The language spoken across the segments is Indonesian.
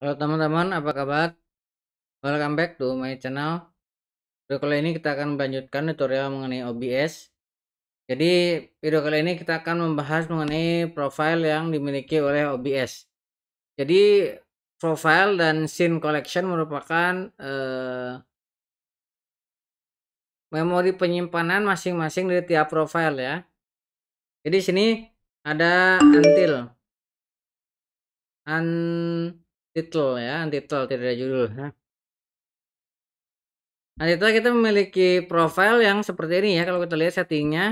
Halo teman-teman, apa kabar? Welcome back to my channel. Video kali ini kita akan melanjutkan tutorial mengenai OBS. Jadi, video kali ini kita akan membahas mengenai profile yang dimiliki oleh OBS. Jadi, profile dan scene collection merupakan eh, memori penyimpanan masing-masing dari tiap profile ya. Jadi, sini ada until. And Title ya, titel tidak ada judul. Ya. nah titel kita memiliki profile yang seperti ini ya. Kalau kita lihat settingnya.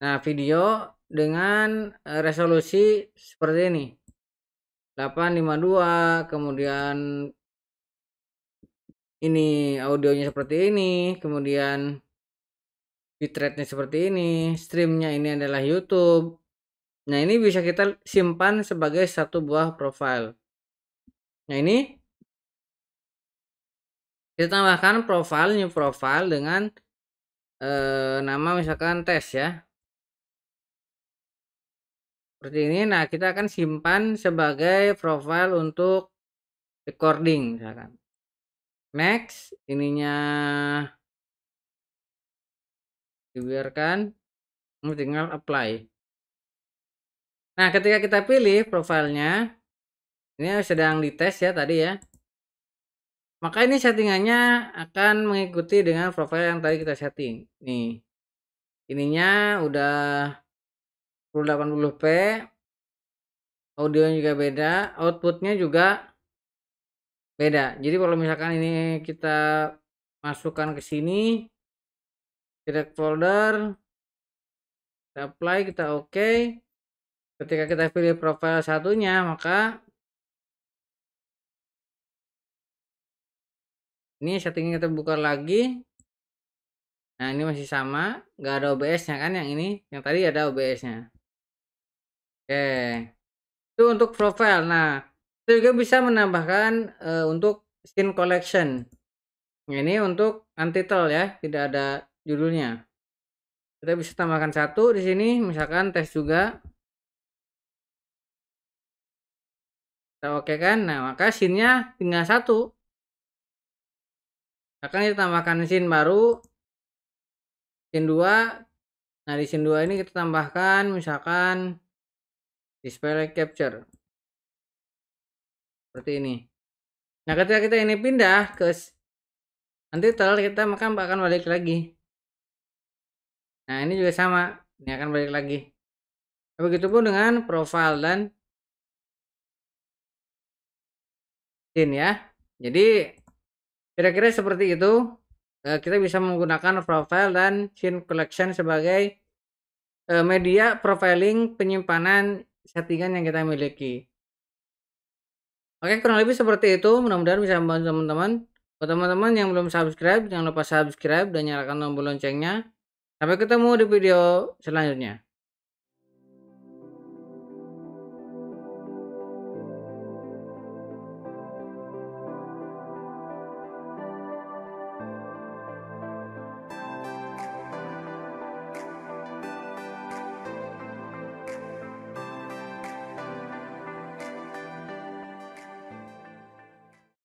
Nah, video dengan e, resolusi seperti ini. 852 kemudian ini audionya seperti ini kemudian bitrate-nya seperti ini streamnya ini adalah YouTube Nah, ini bisa kita simpan sebagai satu buah profile. Nah, ini kita tambahkan profile new profile dengan eh, nama misalkan tes ya. Seperti ini. Nah, kita akan simpan sebagai profile untuk recording misalkan. Next, ininya dibiarkan tinggal apply. Nah, ketika kita pilih profilnya, ini sedang dites ya tadi ya. Maka ini settingannya akan mengikuti dengan profil yang tadi kita setting. Nih, ininya udah 1080p, audionya juga beda, outputnya juga beda. Jadi kalau misalkan ini kita masukkan ke sini, direct folder, kita apply, kita oke. Okay ketika kita pilih profile satunya maka ini settingnya kita buka lagi nah ini masih sama nggak ada OBS nya kan yang ini yang tadi ada OBS nya oke itu untuk profile nah kita juga bisa menambahkan uh, untuk skin collection nah, ini untuk untitled ya tidak ada judulnya kita bisa tambahkan satu di sini misalkan tes juga Oke kan? Nah, maka scene-nya tinggal satu. Akan kita tambahkan scene baru. Scene 2. Nah, di scene 2 ini kita tambahkan misalkan display capture. Seperti ini. Nah, ketika kita ini pindah ke nanti total kita maka akan balik lagi. Nah, ini juga sama. Ini akan balik lagi. Begitupun dengan profile dan Din ya. Jadi kira-kira seperti itu. Eh, kita bisa menggunakan profile dan scene collection sebagai eh, media profiling penyimpanan settingan yang kita miliki. Oke, kurang lebih seperti itu. Mudah-mudahan bisa membantu teman-teman. Buat teman-teman yang belum subscribe, jangan lupa subscribe dan nyalakan tombol loncengnya. Sampai ketemu di video selanjutnya.